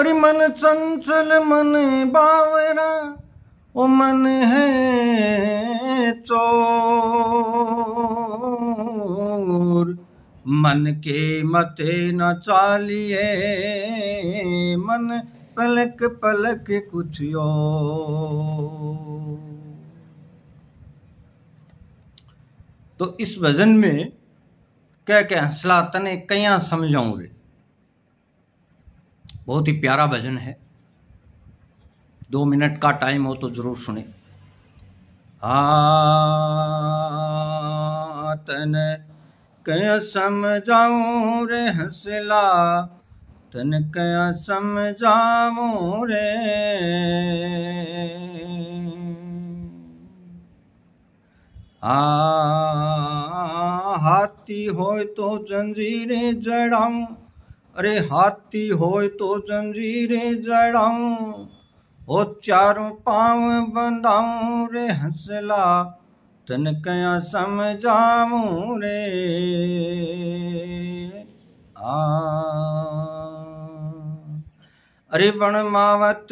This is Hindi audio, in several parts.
अरे मन चंचल मन बावरा ओ मन है चोर मन के मते न चालिए मन पलक पलक कुछ यो तो इस वजन में क्या क्या सलातने तने कया समझाऊ रे बहुत ही प्यारा भजन है दो मिनट का टाइम हो तो ज़रूर सुने तन कया समझाऊ रे हंसला तन कया समझाऊ रे आ हाथी हो तो जंजीरें जड़ाऊ अरे हाथी हो तो जंजीरे जड़ाऊ ओ चारों पाँव बंधाऊं रे हंसला तन कया समझाऊ रे आ अरे बण मावत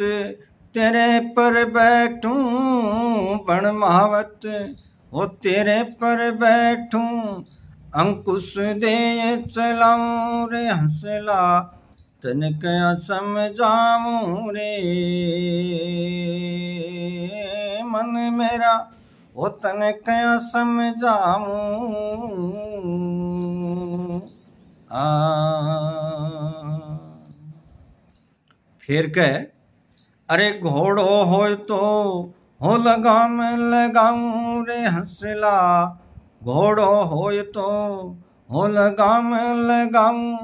तेरे पर बैठूं बण मावत ओ तेरे पर बैठूं अंकुश दे चलाऊ रे हंसला तन क्या समझाऊ रे मन मेरा वो तन क्या समझाऊ आ फिर कह अरे घोड़ो हो तो हो लगाम लगाऊ रे हंसला घोड़ो हो तो हो लगाम लगाऊं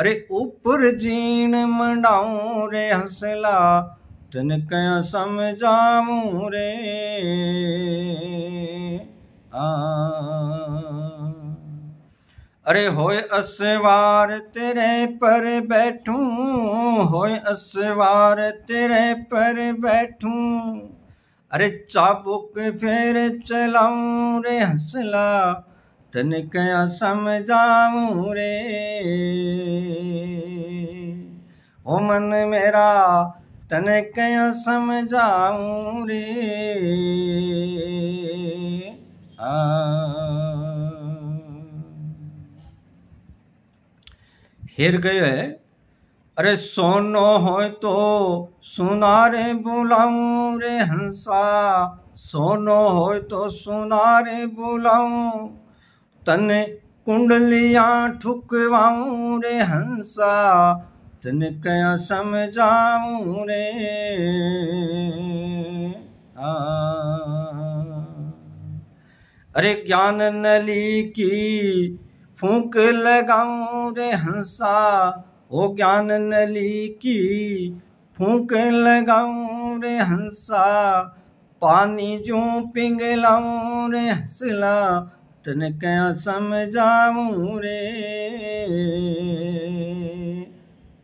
अरे ऊपर जीन मंडाऊ रे हसला तन क्या समझाऊं रे अरे होए असवार तेरे पर बैठूं होए असवार तेरे पर बैठूं अरे चाबुक फिर चलाऊ रे हंसला तन क्या समझाऊ रे ओ मन मेरा तन क्या समझाऊ रे हेर गयो है अरे सोनो हो तो सुना रे बुलाऊं रे हंसा सोनो हो तो सुना रे बुलाऊं तने कुंडलियां ठुकवाऊं रे हंसा तने क्या समझाऊं रे अरे ज्ञान नली की फूक लगाऊं रे हंसा ओ ज्ञान नली की फूक लगाऊं रे हंसा पानी जो पिघलाऊं रे हंसला तन क्या समझाऊं रे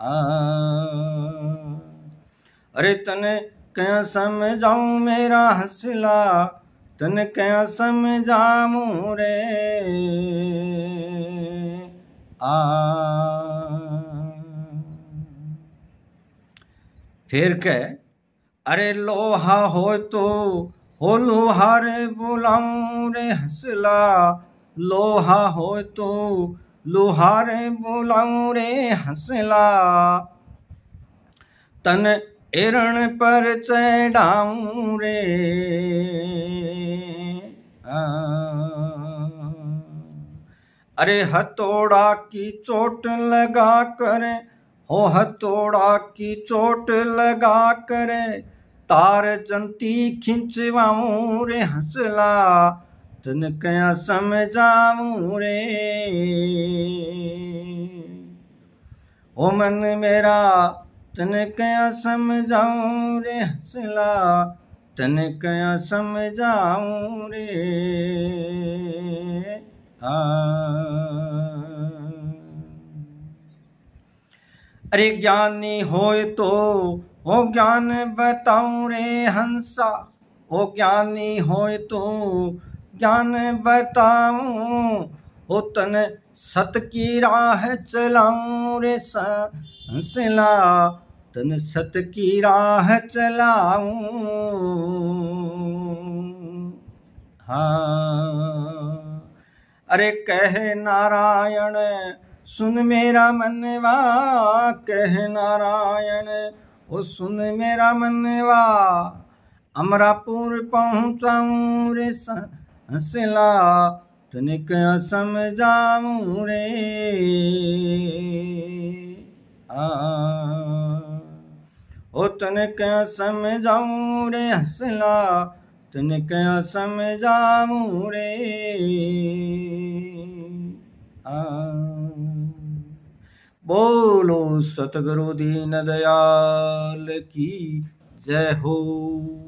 आ अरे तन क्या समझाऊं मेरा हंसला तन क्या समझाऊं रे आ फिर के अरे लोहा हो तो हो लोहा रे रे हंसला लोहा हो तो लोहा रे रे हंसला तन एरण पर चढ़ाऊं रे अरे हथोड़ा की चोट लगा कर हो हथोड़ा की चोट लगा करे तार जंती खिंचवाऊ रे हंसला तन क्या समझाऊ रे ओ मन मेरा तन क्या समझाऊ रे हंसला तन क्या समझाऊ रे हाँ अरे ज्ञानी होए तो ओ ज्ञान बताऊ रे हंसा ओ ज्ञानी होए तो ज्ञान बताऊ ओ तन सत की राह चलाऊं रे संसला तन सत की राह चलाऊं हाँ अरे कहे नारायण सुन मेरा मनवा कह नारायण ओ सुन मेरा मनवा अमरापुर पहुँचाऊँ रे हंसला तनिक समझाऊँ रे ओ तनिक समझाऊँ रे हंसला तनिक समझाऊँ रे बोलो सतगुरु दीन दयाल की जय हो